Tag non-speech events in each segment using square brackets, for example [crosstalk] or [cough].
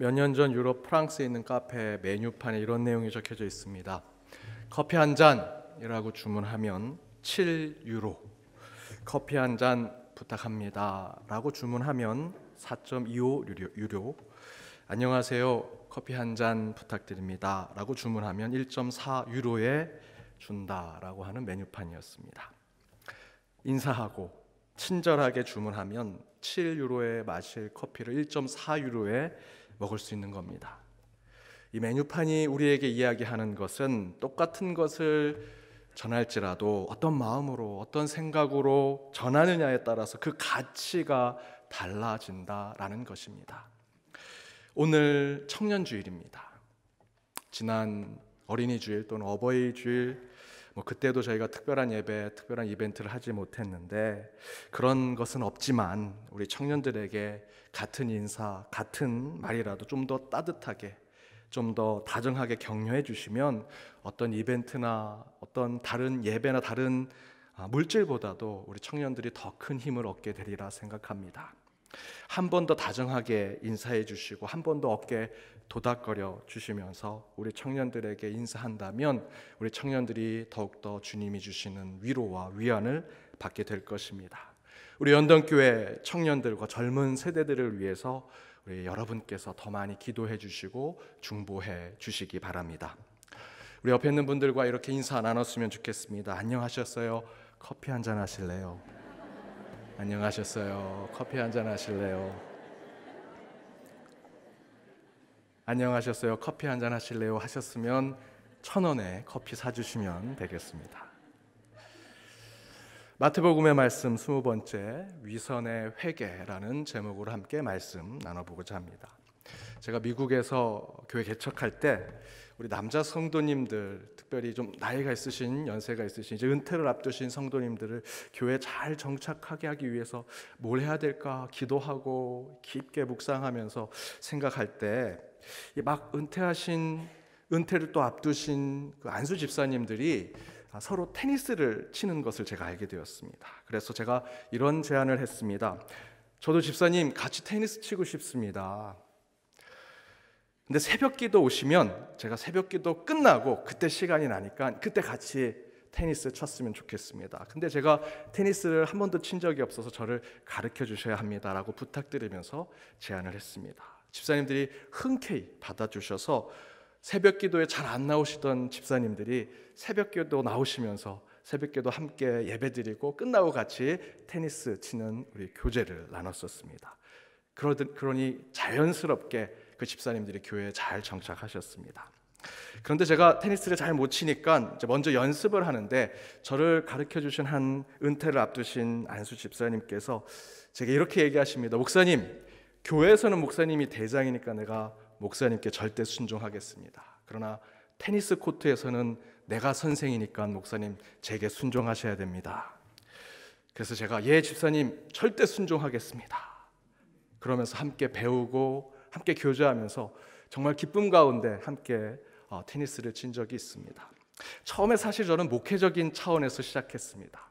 몇 년 전 유럽 프랑스에 있는 카페 메뉴판에 이런 내용이 적혀져 있습니다. 커피 한 잔이라고 주문하면 7유로. 커피 한 잔 부탁합니다라고 주문하면 4.25 유료. 안녕하세요. 커피 한 잔 부탁드립니다라고 주문하면 1.4 유로에 준다라고 하는 메뉴판이었습니다. 인사하고 친절하게 주문하면 7유로에 마실 커피를 1.4유로에 먹을 수 있는 겁니다. 이 메뉴판이 우리에게 이야기하는 것은 똑같은 것을 전할지라도 어떤 마음으로 어떤 생각으로 전하느냐에 따라서 그 가치가 달라진다라는 것입니다. 오늘 청년 주일입니다. 지난 어린이 주일 또는 어버이 주일 뭐 그때도 저희가 특별한 예배, 특별한 이벤트를 하지 못했는데 그런 것은 없지만 우리 청년들에게 같은 인사, 같은 말이라도 좀 더 따뜻하게 좀 더 다정하게 격려해 주시면 어떤 이벤트나 어떤 다른 예배나 다른 아, 물질보다도 우리 청년들이 더 큰 힘을 얻게 되리라 생각합니다. 한번더 다정하게 인사해 주시고 한 번 더 어깨 도닥거려 주시면서 우리 청년들에게 인사한다면 우리 청년들이 더욱더 주님이 주시는 위로와 위안을 받게 될 것입니다. 우리 연동교회 청년들과 젊은 세대들을 위해서 우리 여러분께서 더 많이 기도해 주시고 중보해 주시기 바랍니다. 우리 옆에 있는 분들과 이렇게 인사 나눴으면 좋겠습니다. 안녕하셨어요? 커피 한 잔 하실래요? 안녕하셨어요. 커피 한 잔 하실래요? 안녕하셨어요. 커피 한 잔 하실래요? 하셨으면 천 원에 커피 사주시면 되겠습니다. 마태복음의 말씀 스무 번째 위선의 회개라는 제목으로 함께 말씀 나눠보고자 합니다. 제가 미국에서 교회 개척할 때 우리 남자 성도님들 특별히 좀 나이가 있으신 연세가 있으신 이제 은퇴를 앞두신 성도님들을 교회 잘 정착하게 하기 위해서 뭘 해야 될까 기도하고 깊게 묵상하면서 생각할 때 막 은퇴하신 은퇴를 또 앞두신 그 안수 집사님들이 서로 테니스를 치는 것을 제가 알게 되었습니다. 그래서 제가 이런 제안을 했습니다. 저도 집사님 같이 테니스 치고 싶습니다. 근데 새벽기도 오시면 제가 새벽기도 끝나고 그때 시간이 나니까 그때 같이 테니스 쳤으면 좋겠습니다. 근데 제가 테니스를 한 번도 친 적이 없어서 저를 가르쳐 주셔야 합니다라고 부탁드리면서 제안을 했습니다. 집사님들이 흔쾌히 받아주셔서 새벽 기도에 잘 안 나오시던 집사님들이 새벽 기도 나오시면서 새벽 기도 함께 예배드리고 끝나고 같이 테니스 치는 우리 교제를 나눴었습니다. 그러니 더 자연스럽게 그 집사님들이 교회에 잘 정착하셨습니다. 그런데 제가 테니스를 잘 못 치니까 먼저 연습을 하는데 저를 가르쳐 주신 한 은퇴를 앞두신 안수 집사님께서 제게 이렇게 얘기하십니다. 목사님, 교회에서는 목사님이 대장이니까 내가 목사님께 절대 순종하겠습니다. 그러나 테니스 코트에서는 내가 선생이니까 목사님 제게 순종하셔야 됩니다. 그래서 제가 예 집사님 절대 순종하겠습니다. 그러면서 함께 배우고 함께 교제하면서 정말 기쁨 가운데 함께 어, 테니스를 친 적이 있습니다. 처음에 사실 저는 목회적인 차원에서 시작했습니다.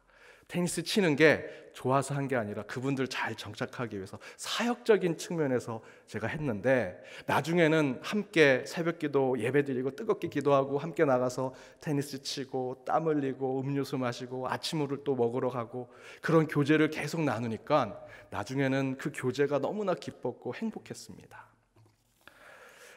테니스 치는 게 좋아서 한 게 아니라 그분들 잘 정착하기 위해서 사역적인 측면에서 제가 했는데 나중에는 함께 새벽기도 예배드리고 뜨겁게 기도하고 함께 나가서 테니스 치고 땀 흘리고 음료수 마시고 아침물을 또 먹으러 가고 그런 교제를 계속 나누니까 나중에는 그 교제가 너무나 기뻤고 행복했습니다.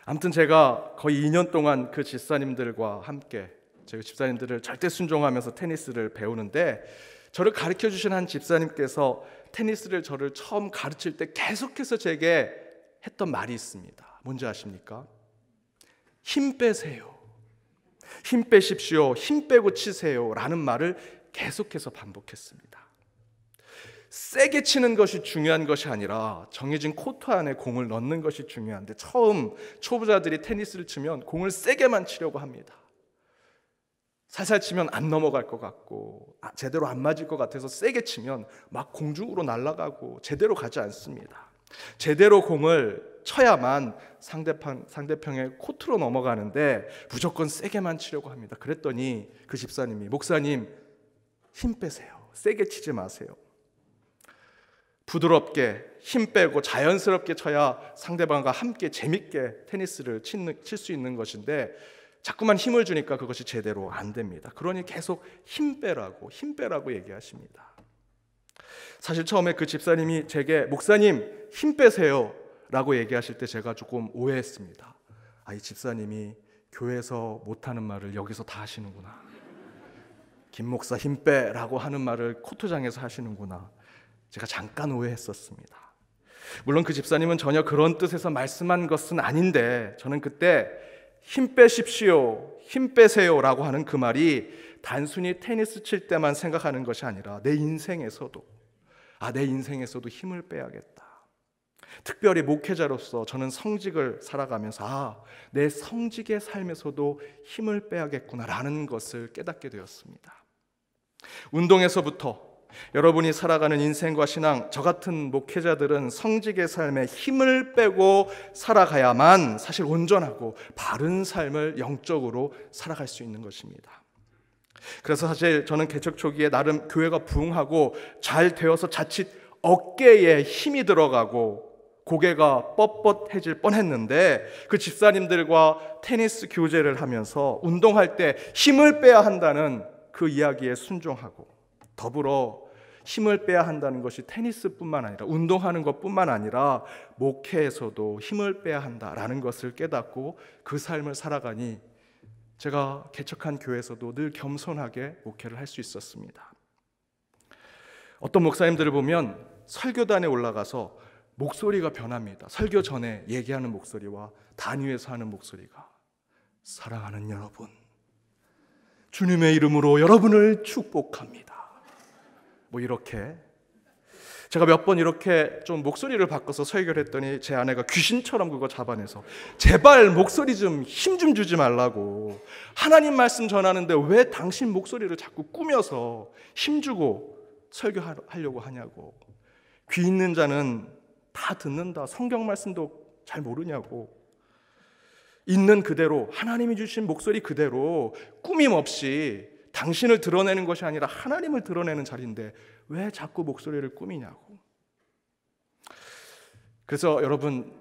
아무튼 제가 거의 2년 동안 그 집사님들과 함께 저희 집사님들을 절대 순종하면서 테니스를 배우는데 저를 가르쳐 주신 한 집사님께서 테니스를 저를 처음 가르칠 때 계속해서 제게 했던 말이 있습니다. 뭔지 아십니까? 힘 빼세요. 힘 빼십시오. 힘 빼고 치세요. 라는 말을 계속해서 반복했습니다. 세게 치는 것이 중요한 것이 아니라 정해진 코트 안에 공을 넣는 것이 중요한데 처음 초보자들이 테니스를 치면 공을 세게만 치려고 합니다. 살살 치면 안 넘어갈 것 같고 아, 제대로 안 맞을 것 같아서 세게 치면 막 공중으로 날아가고 제대로 가지 않습니다. 제대로 공을 쳐야만 상대편, 상대편의 코트로 넘어가는데 무조건 세게만 치려고 합니다. 그랬더니 그 집사님이 목사님 힘 빼세요. 세게 치지 마세요. 부드럽게 힘 빼고 자연스럽게 쳐야 상대방과 함께 재밌게 테니스를 칠 수 있는 것인데 자꾸만 힘을 주니까 그것이 제대로 안 됩니다. 그러니 계속 힘 빼라고 힘 빼라고 얘기하십니다. 사실 처음에 그 집사님이 제게 목사님 힘 빼세요라고 얘기하실 때 제가 조금 오해했습니다. 아 이 집사님이 교회에서 못하는 말을 여기서 다 하시는구나. 김 목사 힘 빼라고 하는 말을 코트장에서 하시는구나. 제가 잠깐 오해했었습니다. 물론 그 집사님은 전혀 그런 뜻에서 말씀한 것은 아닌데 저는 그때 힘 빼십시오, 힘 빼세요라고 하는 그 말이 단순히 테니스 칠 때만 생각하는 것이 아니라 내 인생에서도 아, 내 인생에서도 힘을 빼야겠다. 특별히 목회자로서 저는 성직을 살아가면서 아, 내 성직의 삶에서도 힘을 빼야겠구나라는 것을 깨닫게 되었습니다. 운동에서부터 여러분이 살아가는 인생과 신앙, 저 같은 목회자들은 성직의 삶에 힘을 빼고 살아가야만 사실 온전하고 바른 삶을 영적으로 살아갈 수 있는 것입니다. 그래서 사실 저는 개척 초기에 나름 교회가 부흥하고 잘 되어서 자칫 어깨에 힘이 들어가고 고개가 뻣뻣해질 뻔했는데 그 집사님들과 테니스 교제를 하면서 운동할 때 힘을 빼야 한다는 그 이야기에 순종하고 더불어 힘을 빼야 한다는 것이 테니스뿐만 아니라 운동하는 것뿐만 아니라 목회에서도 힘을 빼야 한다라는 것을 깨닫고 그 삶을 살아가니 제가 개척한 교회에서도 늘 겸손하게 목회를 할 수 있었습니다. 어떤 목사님들을 보면 설교단에 올라가서 목소리가 변합니다. 설교 전에 얘기하는 목소리와 단위에서 하는 목소리가 사랑하는 여러분 주님의 이름으로 여러분을 축복합니다. 뭐 이렇게 제가 몇 번 이렇게 좀 목소리를 바꿔서 설교를 했더니 제 아내가 귀신처럼 그거 잡아내서 제발 목소리 좀 힘좀 좀 주지 말라고 하나님 말씀 전하는데 왜 당신 목소리를 자꾸 꾸며서 힘주고 설교하려고 하냐고 귀 있는 자는 다 듣는다 성경 말씀도 잘 모르냐고 있는 그대로 하나님이 주신 목소리 그대로 꾸밈 없이 당신을 드러내는 것이 아니라 하나님을 드러내는 자리인데 왜 자꾸 목소리를 꾸미냐고. 그래서 여러분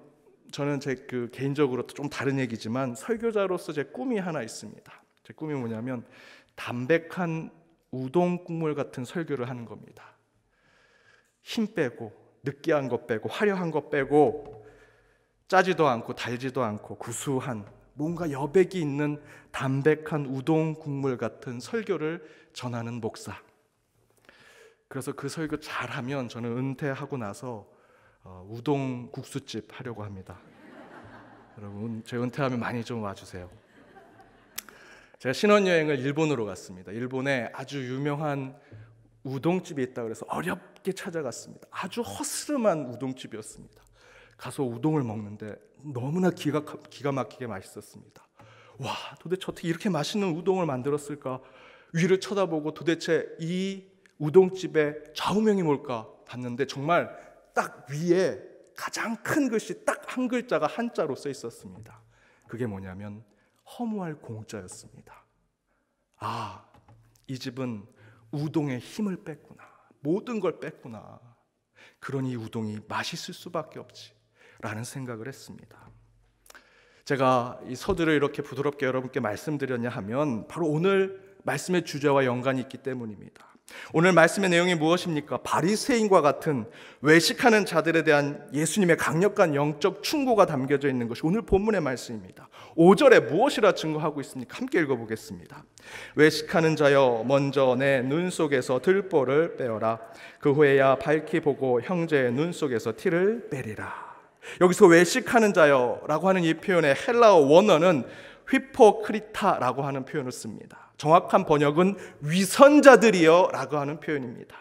저는 제 그 개인적으로 좀 다른 얘기지만 설교자로서 제 꿈이 하나 있습니다. 제 꿈이 뭐냐면 담백한 우동 국물 같은 설교를 하는 겁니다. 힘 빼고 느끼한 것 빼고 화려한 것 빼고 짜지도 않고 달지도 않고 구수한 뭔가 여백이 있는 담백한 우동 국물 같은 설교를 전하는 목사. 그래서 그 설교 잘하면 저는 은퇴하고 나서 어, 우동 국수집 하려고 합니다. [laughs] 여러분, 제 은퇴하면 많이 좀 와주세요. 제가 신혼여행을 일본으로 갔습니다. 일본에 아주 유명한 우동집이 있다 그래서 어렵게 찾아갔습니다. 아주 허스름한 우동집이었습니다. 가서 우동을 먹는데 너무나 기가, 기가 막히게 맛있었습니다. 와, 도대체 어떻게 이렇게 맛있는 우동을 만들었을까? 위를 쳐다보고 도대체 이 우동집의 좌우명이 뭘까? 봤는데 정말 딱 위에 가장 큰 글씨 딱 한 글자가 한자로 써 있었습니다. 그게 뭐냐면 허무할 공자였습니다. 아, 이 집은 우동에 힘을 뺐구나. 모든 걸 뺐구나. 그러니 우동이 맛있을 수밖에 없지. 라는 생각을 했습니다. 제가 이 서두를 이렇게 부드럽게 여러분께 말씀드렸냐 하면 바로 오늘 말씀의 주제와 연관이 있기 때문입니다. 오늘 말씀의 내용이 무엇입니까? 바리새인과 같은 외식하는 자들에 대한 예수님의 강력한 영적 충고가 담겨져 있는 것이 오늘 본문의 말씀입니다. 5절에 무엇이라 증거하고 있습니까? 함께 읽어 보겠습니다. 외식하는 자여 먼저 내 눈 속에서 들보를 빼어라. 그 후에야 밝히 보고 형제의 눈 속에서 티를 빼리라. 여기서 외식하는 자여라고 하는 이 표현의 헬라어 원어는 휘포크리타라고 하는 표현을 씁니다. 정확한 번역은 위선자들이여라고 하는 표현입니다.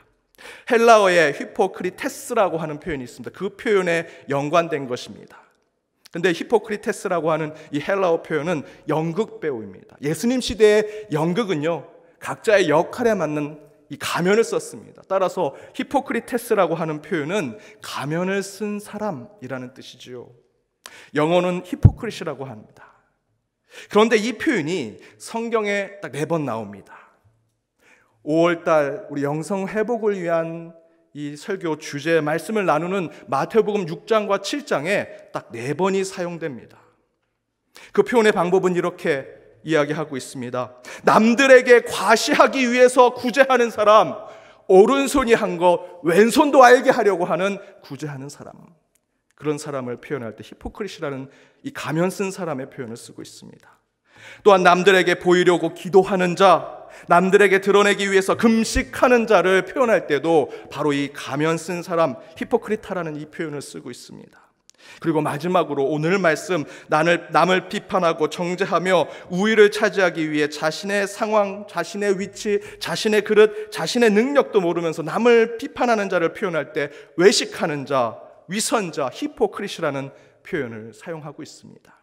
헬라어의 휘포크리테스라고 하는 표현이 있습니다. 그 표현에 연관된 것입니다. 근데 히포크리테스라고 하는 이 헬라어 표현은 연극 배우입니다. 예수님 시대의 연극은요, 각자의 역할에 맞는 이 가면을 썼습니다. 따라서 히포크리테스라고 하는 표현은 가면을 쓴 사람이라는 뜻이지요. 영어는 히포크리시라고 합니다. 그런데 이 표현이 성경에 딱 네 번 나옵니다. 5월달 우리 영성 회복을 위한 이 설교 주제 말씀을 나누는 마태복음 6장과 7장에 딱 네 번이 사용됩니다. 그 표현의 방법은 이렇게 이야기하고 있습니다. 남들에게 과시하기 위해서 구제하는 사람, 오른손이 한 거 왼손도 알게 하려고 하는 구제하는 사람. 그런 사람을 표현할 때 히포크리시라는 이 가면 쓴 사람의 표현을 쓰고 있습니다. 또한 남들에게 보이려고 기도하는 자, 남들에게 드러내기 위해서 금식하는 자를 표현할 때도 바로 이 가면 쓴 사람 히포크리타라는 이 표현을 쓰고 있습니다. 그리고 마지막으로 오늘 말씀 남을, 남을 비판하고 정죄하며 우위를 차지하기 위해 자신의 상황, 자신의 위치, 자신의 그릇, 자신의 능력도 모르면서 남을 비판하는 자를 표현할 때 외식하는 자, 위선자, 히포크리시라는 표현을 사용하고 있습니다.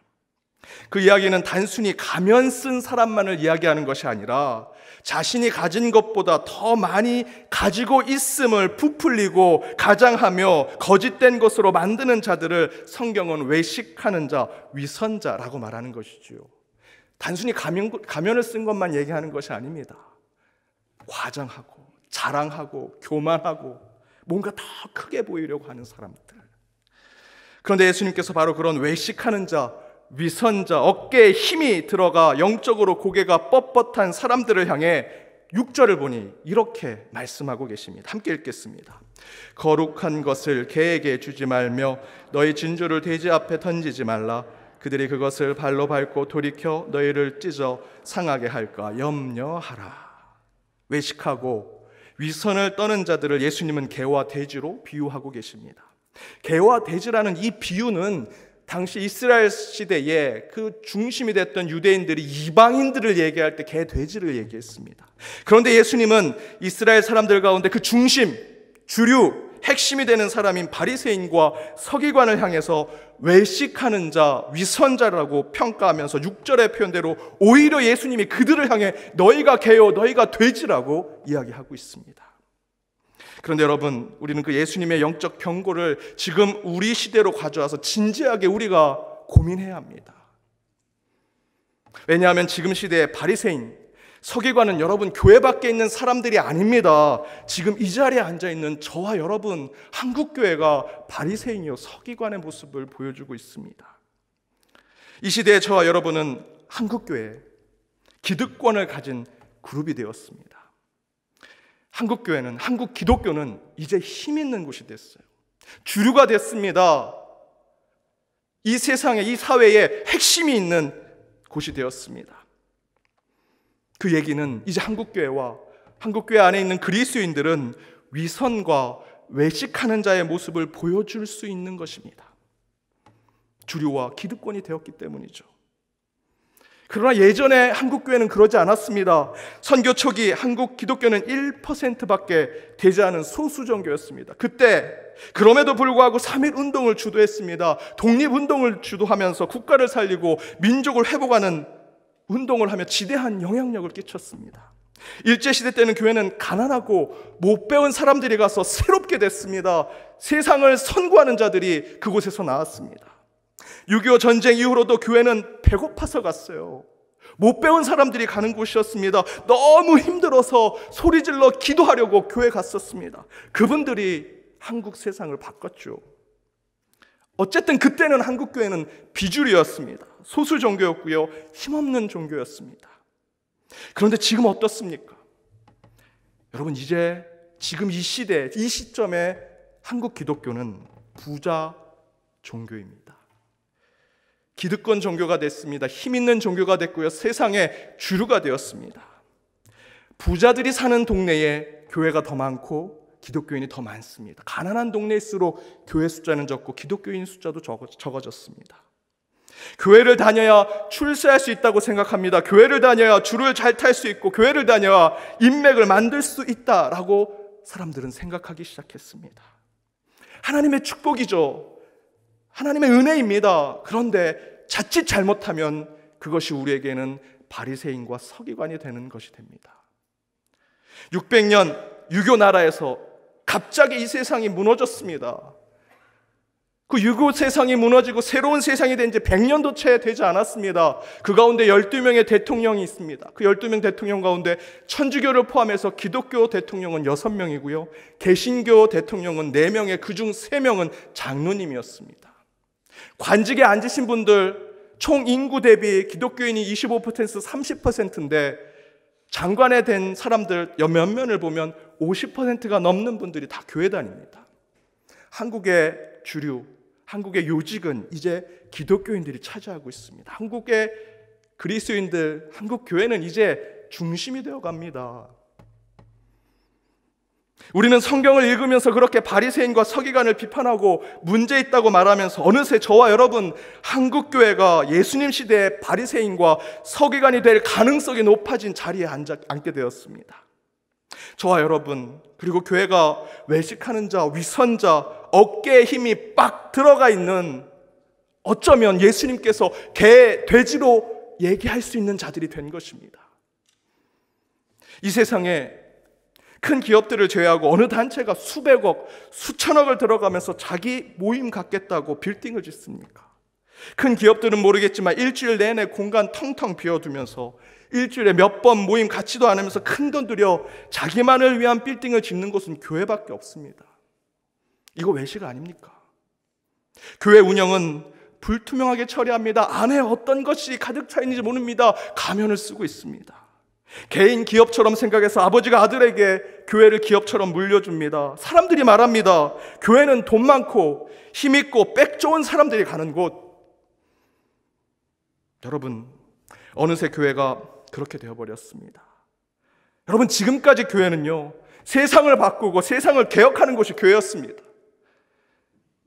그 이야기는 단순히 가면 쓴 사람만을 이야기하는 것이 아니라 자신이 가진 것보다 더 많이 가지고 있음을 부풀리고 가장하며 거짓된 것으로 만드는 자들을 성경은 외식하는 자, 위선자라고 말하는 것이지요. 단순히 가면, 가면을 쓴 것만 얘기하는 것이 아닙니다. 과장하고 자랑하고 교만하고 뭔가 더 크게 보이려고 하는 사람들. 그런데 예수님께서 바로 그런 외식하는 자, 위선자, 어깨에 힘이 들어가 영적으로 고개가 뻣뻣한 사람들을 향해 6절을 보니 이렇게 말씀하고 계십니다. 함께 읽겠습니다. 거룩한 것을 개에게 주지 말며 너희 진주를 돼지 앞에 던지지 말라. 그들이 그것을 발로 밟고 돌이켜 너희를 찢어 상하게 할까 염려하라. 외식하고 위선을 떠는 자들을 예수님은 개와 돼지로 비유하고 계십니다. 개와 돼지라는 이 비유는 당시 이스라엘 시대에 그 중심이 됐던 유대인들이 이방인들을 얘기할 때 개돼지를 얘기했습니다. 그런데 예수님은 이스라엘 사람들 가운데 그 중심, 주류, 핵심이 되는 사람인 바리새인과 서기관을 향해서 외식하는 자, 위선자라고 평가하면서 6절의 표현대로 오히려 예수님이 그들을 향해 너희가 개요, 너희가 돼지라고 이야기하고 있습니다. 그런데 여러분, 우리는 그 예수님의 영적 경고를 지금 우리 시대로 가져와서 진지하게 우리가 고민해야 합니다. 왜냐하면 지금 시대의 바리새인, 서기관은 여러분 교회 밖에 있는 사람들이 아닙니다. 지금 이 자리에 앉아 있는 저와 여러분 한국 교회가 바리새인이요 서기관의 모습을 보여주고 있습니다. 이 시대의 저와 여러분은 한국 교회 기득권을 가진 그룹이 되었습니다. 한국 교회는 한국 기독교는 이제 힘 있는 곳이 됐어요. 주류가 됐습니다. 이 세상에 이 사회에 핵심이 있는 곳이 되었습니다. 그 얘기는 이제 한국 교회와 한국 교회 안에 있는 그리스도인들은 위선과 외식하는 자의 모습을 보여줄 수 있는 것입니다. 주류와 기득권이 되었기 때문이죠. 그러나 예전에 한국 교회는 그러지 않았습니다. 선교 초기 한국 기독교는 1%밖에 되지 않은 소수 종교였습니다. 그때 그럼에도 불구하고 3일 운동을 주도했습니다. 독립 운동을 주도하면서 국가를 살리고 민족을 회복하는 운동을 하며 지대한 영향력을 끼쳤습니다. 일제시대 때는 교회는 가난하고 못 배운 사람들이 가서 새롭게 됐습니다. 세상을 선구하는 자들이 그곳에서 나왔습니다. 6.25 전쟁 이후로도 교회는 배고파서 갔어요. 못 배운 사람들이 가는 곳이었습니다. 너무 힘들어서 소리질러 기도하려고 교회 갔었습니다. 그분들이 한국 세상을 바꿨죠. 어쨌든 그때는 한국 교회는 비주류였습니다. 소수 종교였고요. 힘없는 종교였습니다. 그런데 지금 어떻습니까? 여러분 이제 지금 이 시대, 이 시점에 한국 기독교는 부자 종교입니다. 기득권 종교가 됐습니다. 힘 있는 종교가 됐고요. 세상의 주류가 되었습니다. 부자들이 사는 동네에 교회가 더 많고 기독교인이 더 많습니다. 가난한 동네일수록 교회 숫자는 적고 기독교인 숫자도 적어졌습니다. 교회를 다녀야 출세할 수 있다고 생각합니다. 교회를 다녀야 줄을 잘 탈 수 있고 교회를 다녀야 인맥을 만들 수 있다라고 사람들은 생각하기 시작했습니다. 하나님의 축복이죠. 하나님의 은혜입니다. 그런데 자칫 잘못하면 그것이 우리에게는 바리새인과 서기관이 되는 것이 됩니다. 600년 유교 나라에서 갑자기 이 세상이 무너졌습니다. 그 유교 세상이 무너지고 새로운 세상이 된 지 100년도 채 되지 않았습니다. 그 가운데 12명의 대통령이 있습니다. 그 12명 대통령 가운데 천주교를 포함해서 기독교 대통령은 6명이고요. 개신교 대통령은 4명에 그 중 3명은 장로님이었습니다. 관직에 앉으신 분들 총 인구 대비 기독교인이 25% 30%인데 장관에 된 사람들 몇 면을 보면 50%가 넘는 분들이 다 교회 다닙니다. 한국의 주류, 한국의 요직은 이제 기독교인들이 차지하고 있습니다. 한국의 그리스인들, 한국 교회는 이제 중심이 되어 갑니다. 우리는 성경을 읽으면서 그렇게 바리새인과 서기관을 비판하고 문제 있다고 말하면서 어느새 저와 여러분 한국 교회가 예수님 시대의 바리새인과 서기관이 될 가능성이 높아진 자리에 앉아, 앉게 되었습니다. 저와 여러분 그리고 교회가 외식하는 자, 위선자, 어깨에 힘이 빡 들어가 있는 어쩌면 예수님께서 개, 돼지로 얘기할 수 있는 자들이 된 것입니다. 이 세상에 큰 기업들을 제외하고 어느 단체가 수백억, 수천억을 들어가면서 자기 모임 갖겠다고 빌딩을 짓습니까? 큰 기업들은 모르겠지만 일주일 내내 공간 텅텅 비워두면서 일주일에 몇 번 모임 같지도 않으면서 큰 돈 들여 자기만을 위한 빌딩을 짓는 곳은 교회밖에 없습니다. 이거 외식 아닙니까? 교회 운영은 불투명하게 처리합니다. 안에 어떤 것이 가득 차 있는지 모릅니다. 가면을 쓰고 있습니다. 개인 기업처럼 생각해서 아버지가 아들에게 교회를 기업처럼 물려줍니다. 사람들이 말합니다. 교회는 돈 많고 힘 있고 빽 좋은 사람들이 가는 곳. 여러분, 어느새 교회가 그렇게 되어버렸습니다. 여러분, 지금까지 교회는요, 세상을 바꾸고 세상을 개혁하는 것이 교회였습니다.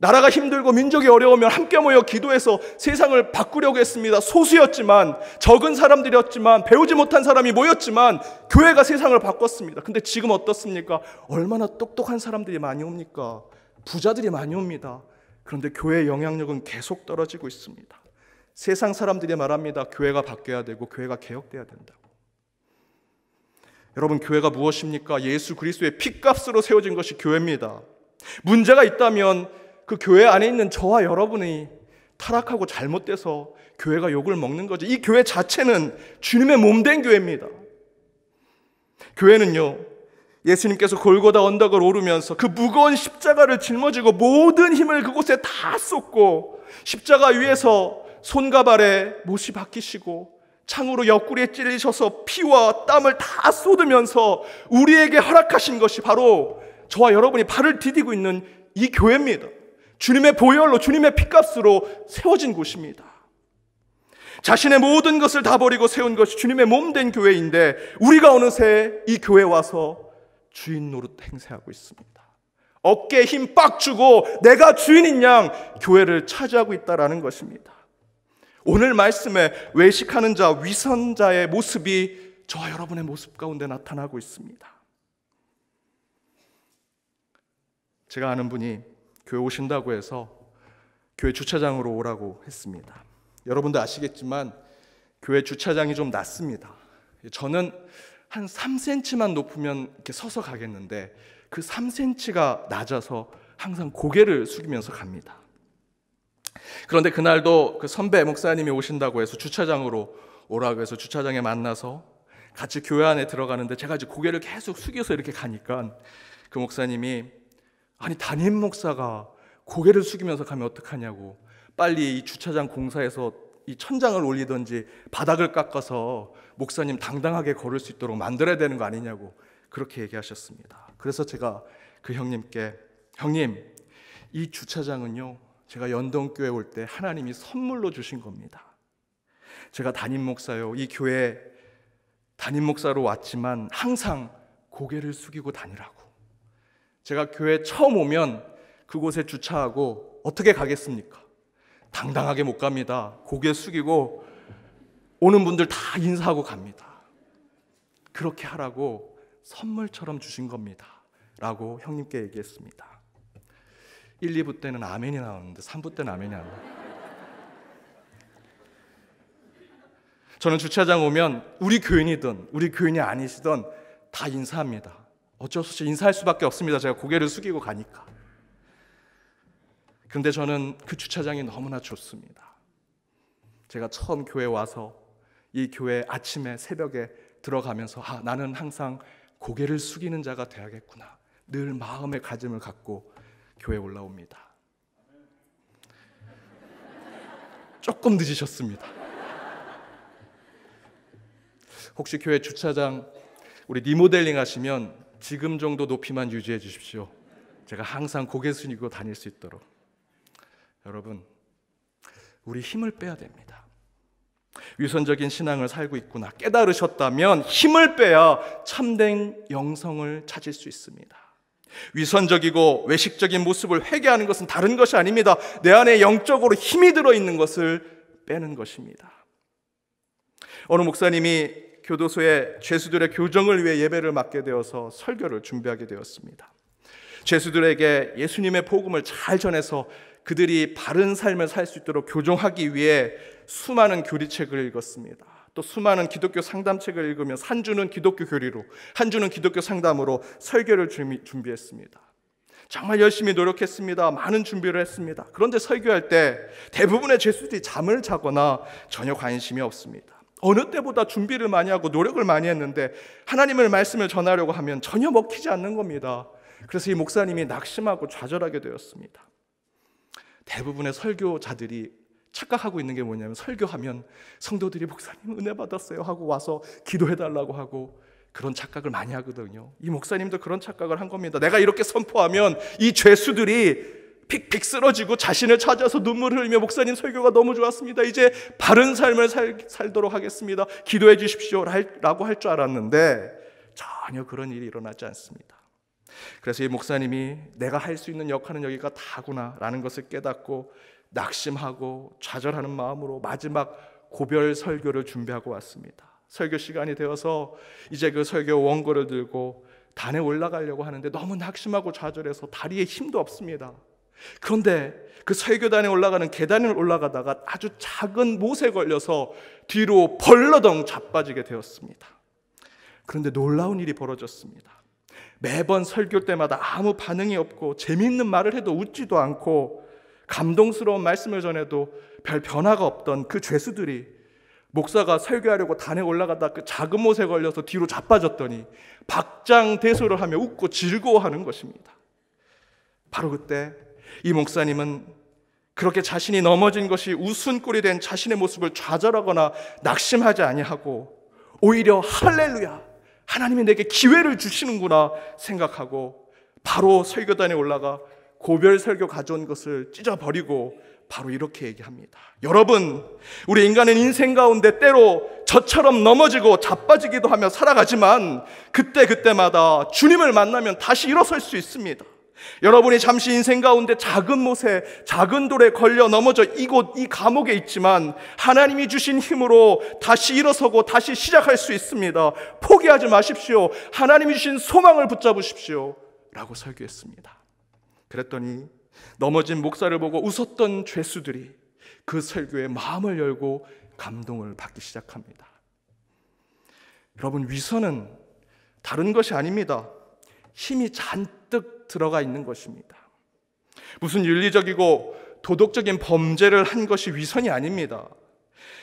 나라가 힘들고 민족이 어려우면 함께 모여 기도해서 세상을 바꾸려고 했습니다. 소수였지만, 적은 사람들이었지만, 배우지 못한 사람이 모였지만, 교회가 세상을 바꿨습니다. 근데 지금 어떻습니까? 얼마나 똑똑한 사람들이 많이 옵니까? 부자들이 많이 옵니다. 그런데 교회의 영향력은 계속 떨어지고 있습니다. 세상 사람들이 말합니다. 교회가 바뀌어야 되고, 교회가 개혁돼야 된다고. 여러분, 교회가 무엇입니까? 예수 그리스도의 핏값으로 세워진 것이 교회입니다. 문제가 있다면 그 교회 안에 있는 저와 여러분이 타락하고 잘못돼서 교회가 욕을 먹는 거죠. 이 교회 자체는 주님의 몸 된 교회입니다. 교회는요, 예수님께서 골고다 언덕을 오르면서 그 무거운 십자가를 짊어지고 모든 힘을 그곳에 다 쏟고 십자가 위에서 손과 발에 못이 박히시고 창으로 옆구리에 찔리셔서 피와 땀을 다 쏟으면서 우리에게 허락하신 것이 바로 저와 여러분이 발을 디디고 있는 이 교회입니다. 주님의 보혈로 주님의 피값으로 세워진 곳입니다. 자신의 모든 것을 다 버리고 세운 것이 주님의 몸 된 교회인데 우리가 어느새 이 교회 와서 주인 노릇 행세하고 있습니다. 어깨에 힘 빡 주고 내가 주인인 양 교회를 차지하고 있다라는 것입니다. 오늘 말씀에 외식하는 자, 위선자의 모습이 저 여러분의 모습 가운데 나타나고 있습니다. 제가 아는 분이 교회 오신다고 해서 교회 주차장으로 오라고 했습니다. 여러분도 아시겠지만 교회 주차장이 좀 낮습니다. 저는 한 3cm만 높으면 이렇게 서서 가겠는데 그 3cm가 낮아서 항상 고개를 숙이면서 갑니다. 그런데 그날도 그 선배 목사님이 오신다고 해서 주차장으로 오라고 해서 주차장에 만나서 같이 교회 안에 들어가는데 제가 이제 고개를 계속 숙여서 이렇게 가니까 그 목사님이 아니 담임 목사가 고개를 숙이면서 가면 어떡하냐고 빨리 이 주차장 공사에서 이 천장을 올리든지 바닥을 깎아서 목사님 당당하게 걸을 수 있도록 만들어야 되는 거 아니냐고 그렇게 얘기하셨습니다. 그래서 제가 그 형님께 형님 이 주차장은요 제가 연동교회 올 때 하나님이 선물로 주신 겁니다. 제가 담임 목사요 이 교회 담임 목사로 왔지만 항상 고개를 숙이고 다니라고 제가 교회 처음 오면 그곳에 주차하고 어떻게 가겠습니까? 당당하게 못 갑니다. 고개 숙이고 오는 분들 다 인사하고 갑니다. 그렇게 하라고 선물처럼 주신 겁니다. 라고 형님께 얘기했습니다. 1, 2부 때는 아멘이 나오는데 3부 때는 아멘이 안 나와요. 저는 주차장 오면 우리 교인이든 우리 교인이 아니시든 다 인사합니다. 어쩔 수 없이 인사할 수밖에 없습니다. 제가 고개를 숙이고 가니까. 근데 저는 그 주차장이 너무나 좋습니다. 제가 처음 교회 와서 이 교회 아침에 새벽에 들어가면서 아, 나는 항상 고개를 숙이는 자가 되야겠구나. 늘 마음의 가짐을 갖고 교회 올라옵니다. 조금 늦으셨습니다. 혹시 교회 주차장 우리 리모델링 하시면 지금 정도 높이만 유지해 주십시오. 제가 항상 고개 숙이고 다닐 수 있도록. 여러분, 우리 힘을 빼야 됩니다. 위선적인 신앙을 살고 있구나 깨달으셨다면 힘을 빼야 참된 영성을 찾을 수 있습니다. 위선적이고 외식적인 모습을 회개하는 것은 다른 것이 아닙니다. 내 안에 영적으로 힘이 들어 있는 것을 빼는 것입니다. 어느 목사님이 교도소에 죄수들의 교정을 위해 예배를 맡게 되어서 설교를 준비하게 되었습니다. 죄수들에게 예수님의 복음을 잘 전해서 그들이 바른 삶을 살 수 있도록 교정하기 위해 수많은 교리책을 읽었습니다. 또 수많은 기독교 상담책을 읽으며 한 주는 기독교 교리로, 한 주는 기독교 상담으로 설교를 준비했습니다. 정말 열심히 노력했습니다. 많은 준비를 했습니다. 그런데 설교할 때 대부분의 죄수들이 잠을 자거나 전혀 관심이 없습니다. 어느 때보다 준비를 많이 하고 노력을 많이 했는데 하나님의 말씀을 전하려고 하면 전혀 먹히지 않는 겁니다. 그래서 이 목사님이 낙심하고 좌절하게 되었습니다. 대부분의 설교자들이 착각하고 있는 게 뭐냐면 설교하면 성도들이 목사님 은혜 받았어요 하고 와서 기도해 달라고 하고 그런 착각을 많이 하거든요. 이 목사님도 그런 착각을 한 겁니다. 내가 이렇게 선포하면 이 죄수들이 픽픽 쓰러지고 자신을 찾아서 눈물을 흘리며 목사님 설교가 너무 좋았습니다. 이제 바른 삶을 살, 살도록 하겠습니다. 기도해 주십시오. 라고 할 줄 알았는데 전혀 그런 일이 일어나지 않습니다. 그래서 이 목사님이 내가 할 수 있는 역할은 여기가 다구나 라는 것을 깨닫고 낙심하고 좌절하는 마음으로 마지막 고별 설교를 준비하고 왔습니다. 설교 시간이 되어서 이제 그 설교 원고를 들고 단에 올라가려고 하는데 너무 낙심하고 좌절해서 다리에 힘도 없습니다. 그런데 그 설교단에 올라가는 계단을 올라가다가 아주 작은 못에 걸려서 뒤로 벌러덩 자빠지게 되었습니다. 그런데 놀라운 일이 벌어졌습니다. 매번 설교 때마다 아무 반응이 없고 재미있는 말을 해도 웃지도 않고 감동스러운 말씀을 전해도 별 변화가 없던 그 죄수들이 목사가 설교하려고 단에 올라가다 그 작은 못에 걸려서 뒤로 자빠졌더니 박장대소를 하며 웃고 즐거워하는 것입니다. 바로 그때 이 목사님은 그렇게 자신이 넘어진 것이 우순꼴이 된 자신의 모습을 좌절하거나 낙심하지 아니하고 오히려 할렐루야 하나님이 내게 기회를 주시는구나 생각하고 바로 설교단에 올라가 고별 설교 가져온 것을 찢어버리고 바로 이렇게 얘기합니다. 여러분, 우리 인간은 인생 가운데 때로 저처럼 넘어지고 자빠지기도 하며 살아가지만 그때그때마다 주님을 만나면 다시 일어설 수 있습니다. 여러분이 잠시 인생 가운데 작은 못에 작은 돌에 걸려 넘어져 이곳 이 감옥에 있지만 하나님이 주신 힘으로 다시 일어서고 다시 시작할 수 있습니다. 포기하지 마십시오. 하나님이 주신 소망을 붙잡으십시오. 라고 설교했습니다. 그랬더니 넘어진 목사를 보고 웃었던 죄수들이 그 설교에 마음을 열고 감동을 받기 시작합니다. 여러분 위선은 다른 것이 아닙니다. 힘이 잔 잔뜩 들어가 있는 것입니다. 무슨 윤리적이고 도덕적인 범죄를 한 것이 위선이 아닙니다.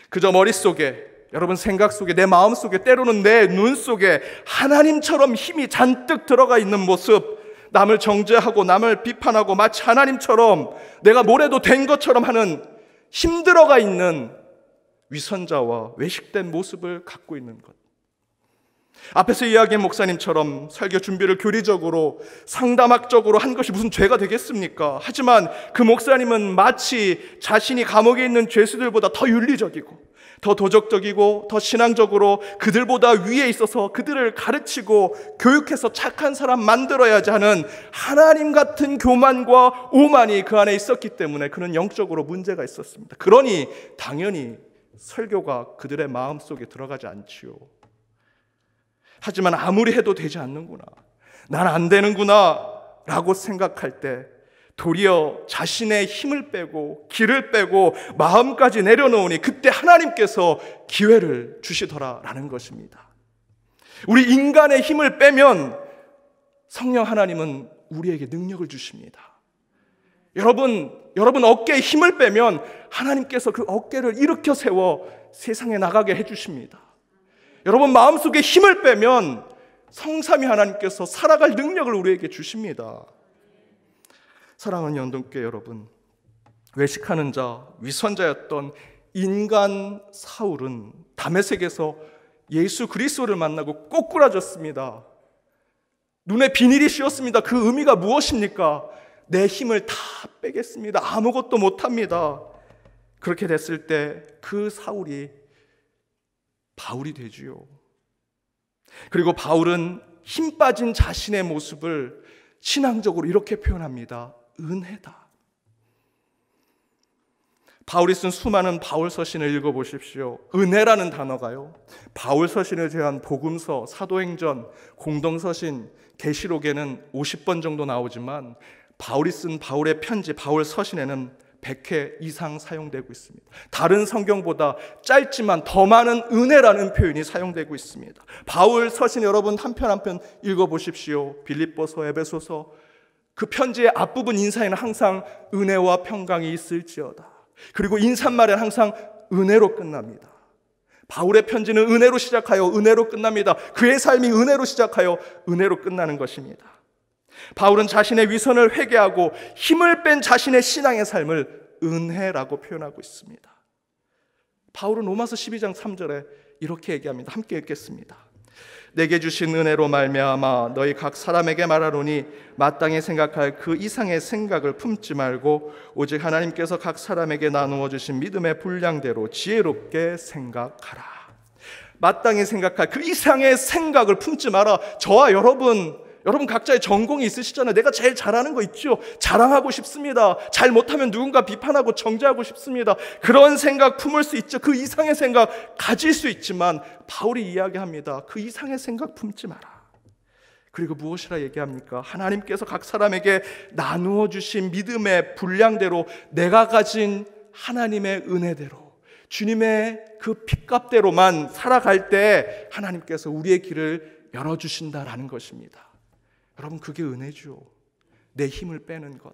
그저 머릿속에, 여러분 생각 속에, 내 마음 속에, 때로는 내 눈 속에 하나님처럼 힘이 잔뜩 들어가 있는 모습, 남을 정죄하고 남을 비판하고 마치 하나님처럼 내가 뭐래도 된 것처럼 하는 힘들어가 있는 위선자와 외식된 모습을 갖고 있는 것. 앞에서 이야기한 목사님처럼 설교 준비를 교리적으로 상담학적으로 한 것이 무슨 죄가 되겠습니까? 하지만 그 목사님은 마치 자신이 감옥에 있는 죄수들보다 더 윤리적이고 더 도덕적이고 더 신앙적으로 그들보다 위에 있어서 그들을 가르치고 교육해서 착한 사람 만들어야지 하는 하나님 같은 교만과 오만이 그 안에 있었기 때문에 그는 영적으로 문제가 있었습니다. 그러니 당연히 설교가 그들의 마음 속에 들어가지 않지요. 하지만 아무리 해도 되지 않는구나. 난 안 되는구나. 라고 생각할 때 도리어 자신의 힘을 빼고 길을 빼고 마음까지 내려놓으니 그때 하나님께서 기회를 주시더라라는 것입니다. 우리 인간의 힘을 빼면 성령 하나님은 우리에게 능력을 주십니다. 여러분, 여러분 어깨에 힘을 빼면 하나님께서 그 어깨를 일으켜 세워 세상에 나가게 해주십니다. 여러분 마음속에 힘을 빼면 성삼위 하나님께서 살아갈 능력을 우리에게 주십니다. 사랑하는 연동교 여러분, 외식하는 자, 위선자였던 인간 사울은 다메섹에서 예수 그리스도를 만나고 꼬꾸라졌습니다. 눈에 비닐이 씌었습니다. 그 의미가 무엇입니까? 내 힘을 다 빼겠습니다. 아무것도 못합니다. 그렇게 됐을 때 그 사울이 바울이 되지요. 그리고 바울은 힘 빠진 자신의 모습을 신앙적으로 이렇게 표현합니다. 은혜다. 바울이 쓴 수많은 바울 서신을 읽어보십시오. 은혜라는 단어가요. 바울 서신에 대한 복음서, 사도행전, 공동서신, 계시록에는 50번 정도 나오지만 바울이 쓴 바울의 편지, 바울 서신에는 100회 이상 사용되고 있습니다. 다른 성경보다 짧지만 더 많은 은혜라는 표현이 사용되고 있습니다. 바울 서신 여러분 한 편 한 편 읽어보십시오. 빌립보서, 에베소서 그 편지의 앞부분 인사에는 항상 은혜와 평강이 있을지어다. 그리고 인사말에는 항상 은혜로 끝납니다. 바울의 편지는 은혜로 시작하여 은혜로 끝납니다. 그의 삶이 은혜로 시작하여 은혜로 끝나는 것입니다. 바울은 자신의 위선을 회개하고 힘을 뺀 자신의 신앙의 삶을 은혜라고 표현하고 있습니다. 바울은 로마서 12장 3절에 이렇게 얘기합니다. 함께 읽겠습니다. 내게 주신 은혜로 말미암아 너희 각 사람에게 말하노니 마땅히 생각할 그 이상의 생각을 품지 말고 오직 하나님께서 각 사람에게 나누어 주신 믿음의 분량대로 지혜롭게 생각하라. 마땅히 생각할 그 이상의 생각을 품지 마라. 저와 여러분 여러분 각자의 전공이 있으시잖아요. 내가 제일 잘하는 거 있죠. 자랑하고 싶습니다. 잘 못하면 누군가 비판하고 정죄하고 싶습니다. 그런 생각 품을 수 있죠. 그 이상의 생각 가질 수 있지만 바울이 이야기합니다. 그 이상의 생각 품지 마라. 그리고 무엇이라 얘기합니까? 하나님께서 각 사람에게 나누어 주신 믿음의 분량대로 내가 가진 하나님의 은혜대로 주님의 그 핏값대로만 살아갈 때 하나님께서 우리의 길을 열어주신다라는 것입니다. 여러분 그게 은혜죠. 내 힘을 빼는 것,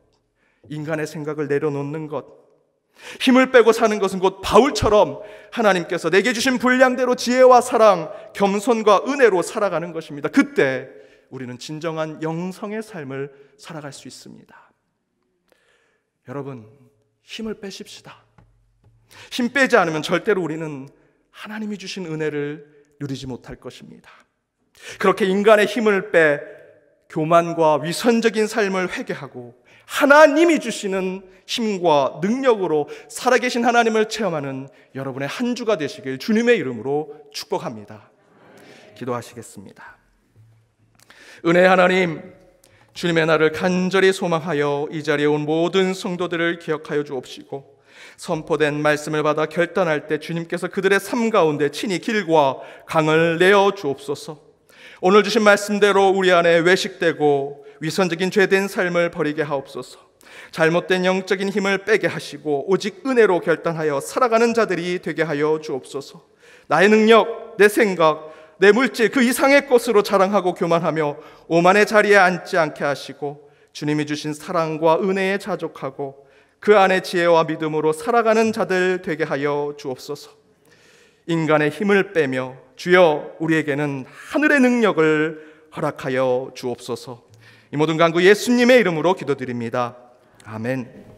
인간의 생각을 내려놓는 것, 힘을 빼고 사는 것은 곧 바울처럼 하나님께서 내게 주신 분량대로 지혜와 사랑, 겸손과 은혜로 살아가는 것입니다. 그때 우리는 진정한 영성의 삶을 살아갈 수 있습니다. 여러분, 힘을 빼십시다. 힘 빼지 않으면 절대로 우리는 하나님이 주신 은혜를 누리지 못할 것입니다. 그렇게 인간의 힘을 빼 교만과 위선적인 삶을 회개하고 하나님이 주시는 힘과 능력으로 살아계신 하나님을 체험하는 여러분의 한 주가 되시길 주님의 이름으로 축복합니다. 기도하시겠습니다. 은혜 하나님, 주님의 날을 간절히 소망하여 이 자리에 온 모든 성도들을 기억하여 주옵시고, 선포된 말씀을 받아 결단할 때 주님께서 그들의 삶 가운데 친히 길과 강을 내어 주옵소서, 오늘 주신 말씀대로 우리 안에 외식되고 위선적인 죄된 삶을 버리게 하옵소서. 잘못된 영적인 힘을 빼게 하시고 오직 은혜로 결단하여 살아가는 자들이 되게 하여 주옵소서. 나의 능력, 내 생각, 내 물질 그 이상의 것으로 자랑하고 교만하며 오만의 자리에 앉지 않게 하시고 주님이 주신 사랑과 은혜에 자족하고 그 안에 지혜와 믿음으로 살아가는 자들 되게 하여 주옵소서. 인간의 힘을 빼며 주여 우리에게는 하늘의 능력을 허락하여 주옵소서. 이 모든 간구 예수님의 이름으로 기도드립니다. 아멘.